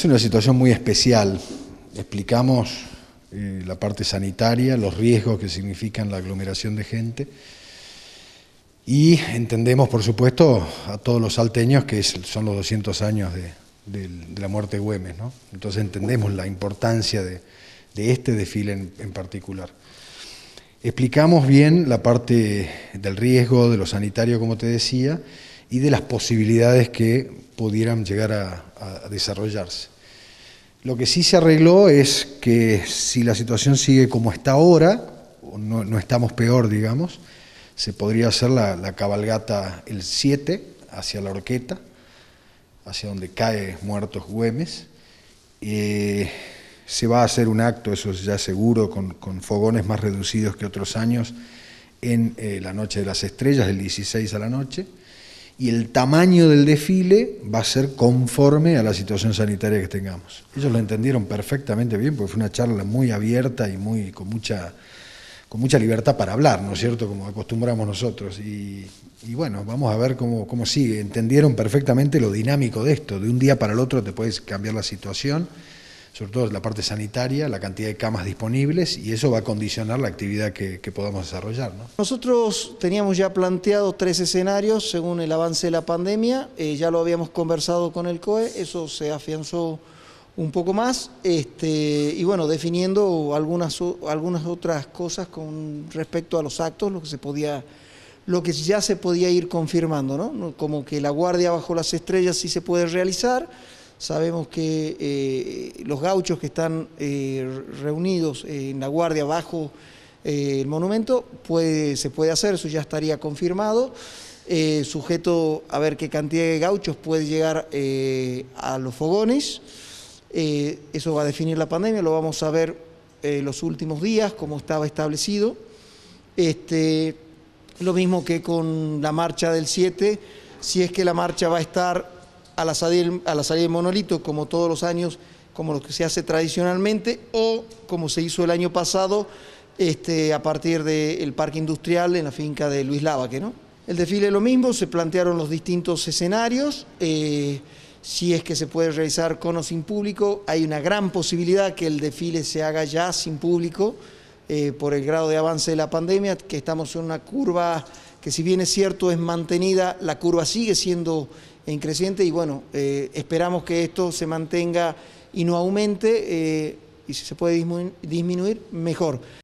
Es una situación muy especial. Explicamos eh, la parte sanitaria, los riesgos que significan la aglomeración de gente y entendemos, por supuesto, a todos los salteños que son los 200 años de, la muerte de Güemes. Entonces entendemos la importancia de, este desfile en particular. Explicamos bien la parte del riesgo, de lo sanitario, como te decía, y de las posibilidades que pudieran llegar a, desarrollarse. Lo que sí se arregló es que si la situación sigue como está ahora, no, no estamos peor, digamos, se podría hacer la, cabalgata el 7 hacia la horqueta, hacia donde cae Muertos Güemes. Eh, se va a hacer un acto, eso es ya seguro, con, fogones más reducidos que otros años en eh, la Noche de las Estrellas, del 16 a la noche y el tamaño del desfile va a ser conforme a la situación sanitaria que tengamos. Ellos lo entendieron perfectamente bien, porque fue una charla muy abierta y muy con mucha con mucha libertad para hablar, ¿no es cierto? Como acostumbramos nosotros. Y, bueno, vamos a ver cómo, cómo, sigue. Entendieron perfectamente lo dinámico de esto. De un día para el otro te puedes cambiar la situación sobre todo la parte sanitaria, la cantidad de camas disponibles y eso va a condicionar la actividad que, que podamos desarrollar. ¿no? Nosotros teníamos ya planteado tres escenarios según el avance de la pandemia, eh, ya lo habíamos conversado con el COE, eso se afianzó un poco más este, y bueno, definiendo algunas, algunas otras cosas con respecto a los actos, lo que se podía lo que ya se podía ir confirmando, ¿no? Como que la guardia bajo las estrellas sí se puede realizar, Sabemos que eh, los gauchos que están eh, reunidos en la guardia bajo eh, el monumento puede, se puede hacer, eso ya estaría confirmado. sujeto a ver qué cantidad de gauchos puede llegar a los fogones. eso va a definir la pandemia, lo vamos a ver los últimos días, como estaba establecido. Este, lo mismo que con la marcha del 7, si es que la marcha va a estar a la salida, a del monolito, como todos los años, como lo que se hace tradicionalmente, o como se hizo el año pasado este, a partir del parque industrial en la finca de Luis Lavaque. ¿no? El desfile es lo mismo, se plantearon los distintos escenarios. Eh, si es que se puede realizar con o sin público, hay una gran posibilidad que el desfile se haga ya sin público eh, por el grado de avance de la pandemia, que estamos en una curva que si bien es cierto es mantenida, la curva sigue siendo en creciente y bueno, eh, esperamos que esto se mantenga y no aumente eh, y si se puede disminuir, mejor.